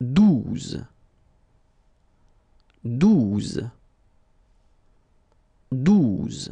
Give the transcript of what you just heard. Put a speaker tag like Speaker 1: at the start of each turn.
Speaker 1: douze, douze, douze,